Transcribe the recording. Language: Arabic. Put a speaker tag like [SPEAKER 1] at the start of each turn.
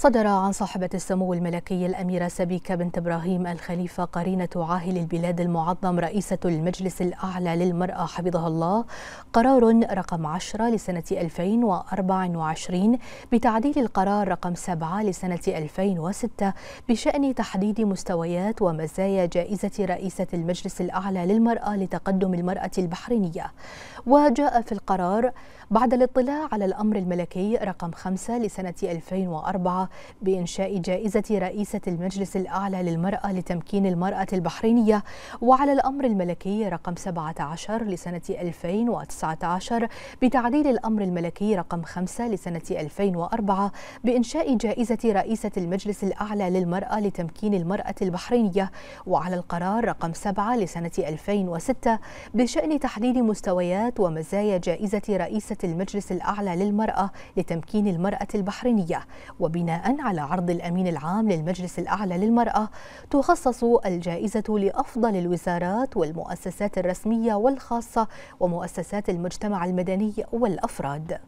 [SPEAKER 1] صدر عن صاحبة السمو الملكي الأميرة سبيكة بنت إبراهيم الخليفة قرينة عاهل البلاد المعظم رئيسة المجلس الأعلى للمرأة حفظها الله قرار رقم 10 لسنة 2024 بتعديل القرار رقم 7 لسنة 2006 بشأن تحديد مستويات ومزايا جائزة رئيسة المجلس الأعلى للمرأة لتقدم المرأة البحرينية وجاء في القرار بعد الاطلاع على الأمر الملكي رقم 5 لسنة 2004 بإنشاء جائزة رئيسة المجلس الأعلى للمرأة لتمكين المرأة البحرينية وعلى الأمر الملكي رقم 17 لسنة 2019 بتعديل الأمر الملكي رقم 5 لسنة 2004 بإنشاء جائزة رئيسة المجلس الأعلى للمرأة لتمكين المرأة البحرينية وعلى القرار رقم 7 لسنة 2006 بشأن تحديد مستويات ومزايا جائزة رئيسة المجلس الأعلى للمرأة لتمكين المرأة البحرينية وبناء بناء على عرض الأمين العام للمجلس الأعلى للمرأة تخصص الجائزة لأفضل الوزارات والمؤسسات الرسمية والخاصة ومؤسسات المجتمع المدني والأفراد